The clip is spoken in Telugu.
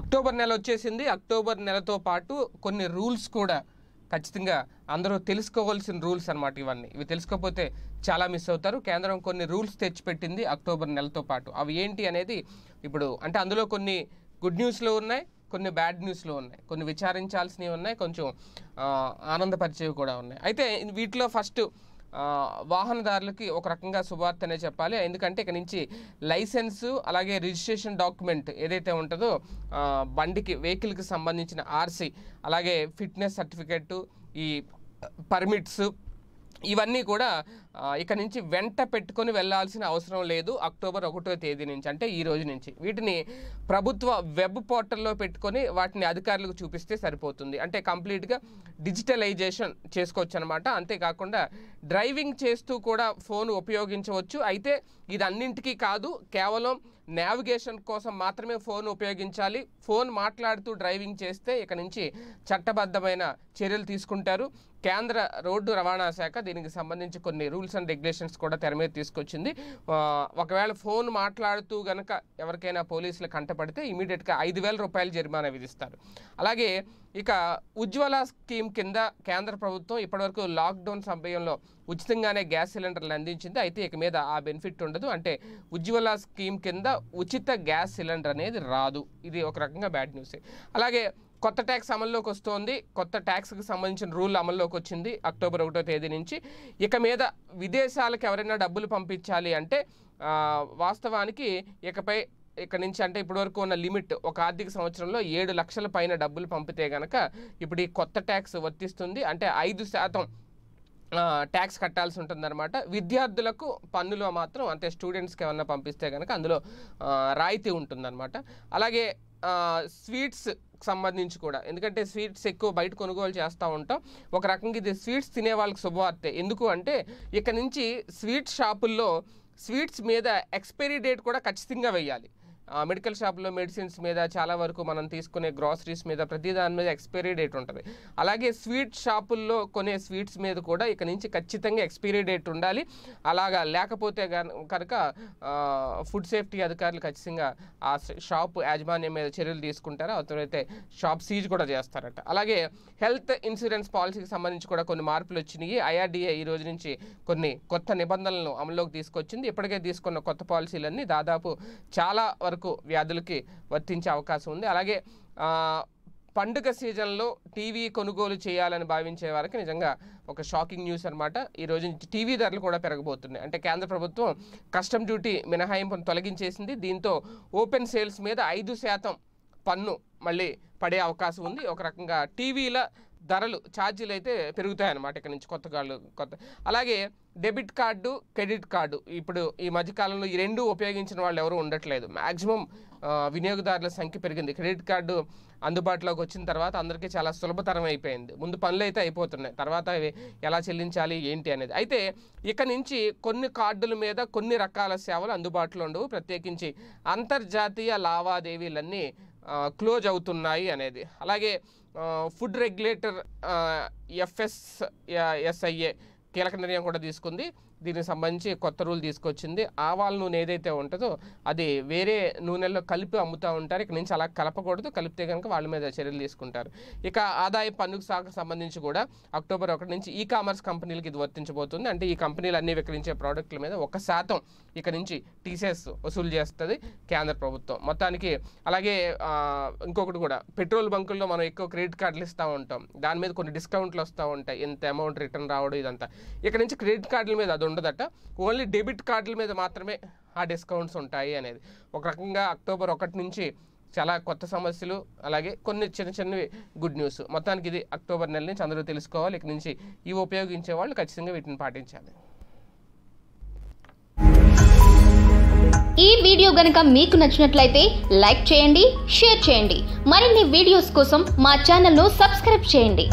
అక్టోబర్ నెల వచ్చేసింది అక్టోబర్ నెలతో పాటు కొన్ని రూల్స్ కూడా ఖచ్చితంగా అందరూ తెలుసుకోవాల్సిన రూల్స్ అనమాట ఇవన్నీ ఇవి తెలుసుకోకపోతే చాలా మిస్ అవుతారు కేంద్రం కొన్ని రూల్స్ తెచ్చిపెట్టింది అక్టోబర్ నెలతో పాటు అవి ఏంటి అనేది ఇప్పుడు అంటే అందులో కొన్ని గుడ్ న్యూస్లో ఉన్నాయి కొన్ని బ్యాడ్ న్యూస్లో ఉన్నాయి కొన్ని విచారించాల్సినవి ఉన్నాయి కొంచెం ఆనందపరిచేవి కూడా ఉన్నాయి అయితే వీటిలో ఫస్ట్ వాహనదారులకి ఒక రకంగా శుభార్త అనే చెప్పాలి ఎందుకంటే ఇక నుంచి లైసెన్సు అలాగే రిజిస్ట్రేషన్ డాక్యుమెంట్ ఏదైతే ఉంటుందో బండికి వెహికల్కి సంబంధించిన ఆర్సీ అలాగే ఫిట్నెస్ సర్టిఫికెట్ ఈ పర్మిట్స్ ఇవన్నీ కూడా ఇక నుంచి వెంట పెట్టుకొని వెళ్లాల్సిన అవసరం లేదు అక్టోబర్ ఒకటో తేదీ నుంచి అంటే ఈ రోజు నుంచి వీటిని ప్రభుత్వ వెబ్ పోర్టల్లో పెట్టుకొని వాటిని అధికారులకు చూపిస్తే సరిపోతుంది అంటే కంప్లీట్గా డిజిటలైజేషన్ చేసుకోవచ్చు అనమాట అంతేకాకుండా డ్రైవింగ్ చేస్తూ కూడా ఫోన్ ఉపయోగించవచ్చు అయితే ఇది అన్నింటికీ కాదు కేవలం నావిగేషన్ కోసం మాత్రమే ఫోన్ ఉపయోగించాలి ఫోన్ మాట్లాడుతూ డ్రైవింగ్ చేస్తే ఇక నుంచి చట్టబద్ధమైన చర్యలు తీసుకుంటారు కేంద్ర రోడ్డు రవాణా శాఖ దీనికి సంబంధించి కొన్ని రూల్స్ అండ్ రెగ్యులేషన్స్ కూడా తెర మీద తీసుకొచ్చింది ఒకవేళ ఫోన్ మాట్లాడుతూ గనక ఎవరికైనా పోలీసులు కంటపడితే ఇమీడియట్గా ఐదు వేల రూపాయలు జరిమానా విధిస్తారు అలాగే ఇక ఉజ్వల స్కీమ్ కింద కేంద్ర ప్రభుత్వం ఇప్పటివరకు లాక్డౌన్ సమయంలో ఉచితంగానే గ్యాస్ సిలిండర్లు అందించింది అయితే ఇక మీద ఆ బెనిఫిట్ ఉండదు అంటే ఉజ్వల స్కీమ్ కింద ఉచిత గ్యాస్ సిలిండర్ అనేది రాదు ఇది ఒక రకంగా బ్యాడ్ న్యూస్ అలాగే కొత్త ట్యాక్స్ అమల్లోకి వస్తోంది కొత్త ట్యాక్స్కి సంబంధించిన రూల్ అమల్లోకి వచ్చింది అక్టోబర్ ఒకటో తేదీ నుంచి ఇక మీద విదేశాలకు ఎవరైనా డబ్బులు పంపించాలి అంటే వాస్తవానికి ఇకపై ఇక్కడ నుంచి అంటే ఇప్పటివరకు ఉన్న లిమిట్ ఒక ఆర్థిక సంవత్సరంలో ఏడు లక్షల పైన డబ్బులు పంపితే గనక ఇప్పుడు ఈ కొత్త ట్యాక్స్ వర్తిస్తుంది అంటే ఐదు శాతం ట్యాక్స్ కట్టాల్సి ఉంటుందన్నమాట విద్యార్థులకు పన్నులో మాత్రం అంటే స్టూడెంట్స్కి ఏమన్నా పంపిస్తే కనుక అందులో రాయితీ ఉంటుందన్నమాట అలాగే స్వీట్స్ సంబంధించి కూడా ఎందుకంటే స్వీట్స్ ఎక్కువ బయట కొనుగోలు చేస్తూ ఉంటాం ఒక రకంగా ఇది స్వీట్స్ తినే వాళ్ళకి శుభవార్తే ఎందుకు అంటే ఇక్కడ నుంచి స్వీట్ షాపుల్లో స్వీట్స్ మీద ఎక్స్పైరీ డేట్ కూడా ఖచ్చితంగా వెయ్యాలి మెడికల్ షాప్లో మెడిసిన్స్ మీద చాలా వరకు మనం తీసుకునే గ్రాసరీస్ మీద ప్రతి దాని మీద ఎక్స్పైరీ డేట్ ఉంటుంది అలాగే స్వీట్ షాపుల్లో కొనే స్వీట్స్ మీద కూడా ఇక నుంచి ఖచ్చితంగా ఎక్స్పైరీ డేట్ ఉండాలి అలాగా లేకపోతే కనుక ఫుడ్ సేఫ్టీ అధికారులు ఖచ్చితంగా ఆ షాప్ యాజమాన్యం మీద చర్యలు తీసుకుంటారో అతనైతే షాప్ సీజ్ కూడా చేస్తారట అలాగే హెల్త్ ఇన్సూరెన్స్ పాలసీకి సంబంధించి కూడా కొన్ని మార్పులు వచ్చినాయి ఐఆర్డీఏ ఈ రోజు నుంచి కొన్ని కొత్త నిబంధనలను అమల్లోకి తీసుకొచ్చింది ఇప్పటికే తీసుకున్న కొత్త పాలసీలన్నీ దాదాపు చాలా వరకు వరకు వ్యాధులకి వర్తించే అవకాశం ఉంది అలాగే పండుగ సీజన్లో టీవీ కొనుగోలు చేయాలని భావించే వారికి నిజంగా ఒక షాకింగ్ న్యూస్ అనమాట ఈరోజు టీవీ ధరలు కూడా పెరగబోతున్నాయి అంటే కేంద్ర ప్రభుత్వం కస్టమ్ డ్యూటీ మినహాయింపును తొలగించేసింది దీంతో ఓపెన్ సేల్స్ మీద ఐదు శాతం పన్ను మళ్ళీ పడే అవకాశం ఉంది ఒక రకంగా టీవీల ధరలు ఛార్జీలు అయితే పెరుగుతాయి అన్నమాట ఇక్కడ నుంచి కొత్త కార్డు కొత్త అలాగే డెబిట్ కార్డు క్రెడిట్ కార్డు ఇప్పుడు ఈ మధ్యకాలంలో ఈ రెండు ఉపయోగించిన వాళ్ళు ఎవరు ఉండట్లేదు మ్యాక్సిమం వినియోగదారుల సంఖ్య పెరిగింది క్రెడిట్ కార్డు అందుబాటులోకి వచ్చిన తర్వాత అందరికీ చాలా సులభతరం అయిపోయింది ముందు పనులు అయితే అయిపోతున్నాయి తర్వాత ఎలా చెల్లించాలి ఏంటి అనేది అయితే ఇక నుంచి కొన్ని కార్డుల మీద కొన్ని రకాల సేవలు అందుబాటులో ఉండవు ప్రత్యేకించి అంతర్జాతీయ లావాదేవీలన్నీ క్లోజ్ అవుతున్నాయి అనేది అలాగే ఫుడ్ రెగ్యులేటర్ ఎఫ్ఎస్ ఎస్ఐఏ కీలక నిర్ణయం కూడా తీసుకుంది దీనికి సంబంధించి కొత్త రూల్ తీసుకొచ్చింది ఆవాల నూనె ఏదైతే ఉంటుందో అది వేరే నూనెల్లో కలిపి అమ్ముతూ ఉంటారు ఇక నుంచి అలా కలపకూడదు కలిపితే కనుక వాళ్ళ మీద చర్యలు తీసుకుంటారు ఇక ఆదాయ పన్నుకు శాఖ సంబంధించి కూడా అక్టోబర్ ఒకటి నుంచి ఈ కామర్స్ కంపెనీలకు ఇది వర్తించబోతుంది అంటే ఈ కంపెనీలు అన్ని విక్రయించే ప్రోడక్ట్ల మీద ఒక శాతం ఇక నుంచి టీసీఎస్ వసూలు చేస్తుంది కేంద్ర ప్రభుత్వం మొత్తానికి అలాగే ఇంకొకటి కూడా పెట్రోల్ బంకుల్లో మనం ఎక్కువ క్రెడిట్ కార్డులు ఇస్తూ ఉంటాం దాని మీద కొన్ని డిస్కౌంట్లు వస్తూ ఉంటాయి ఇంత అమౌంట్ రిటర్న్ రావడం ఇదంతా ఇక నుంచి క్రెడిట్ కార్డుల మీద అది ఉండదట ఓన్లీ డెబిట్ కార్డుల మీద మాత్రమే ఆ డిస్కౌంట్స్ ఉంటాయి అనేది ఒక రకంగా అక్టోబర్ ఒకటి నుంచి చాలా కొత్త సమస్యలు అలాగే కొన్ని చిన్న చిన్నవి గుడ్ న్యూస్ మొత్తానికి ఇది అక్టోబర్ నెల నుంచి అందరూ తెలుసుకోవాలి ఇక నుంచి ఇవి ఉపయోగించే వాళ్ళు ఖచ్చితంగా వీటిని పాటించాలి ఈ వీడియో గనుక మీకు నచ్చినట్లయితే లైక్ చేయండి షేర్ చేయండి మరిన్ని వీడియోస్ కోసం మా ఛానల్ను సబ్స్క్రైబ్ చేయండి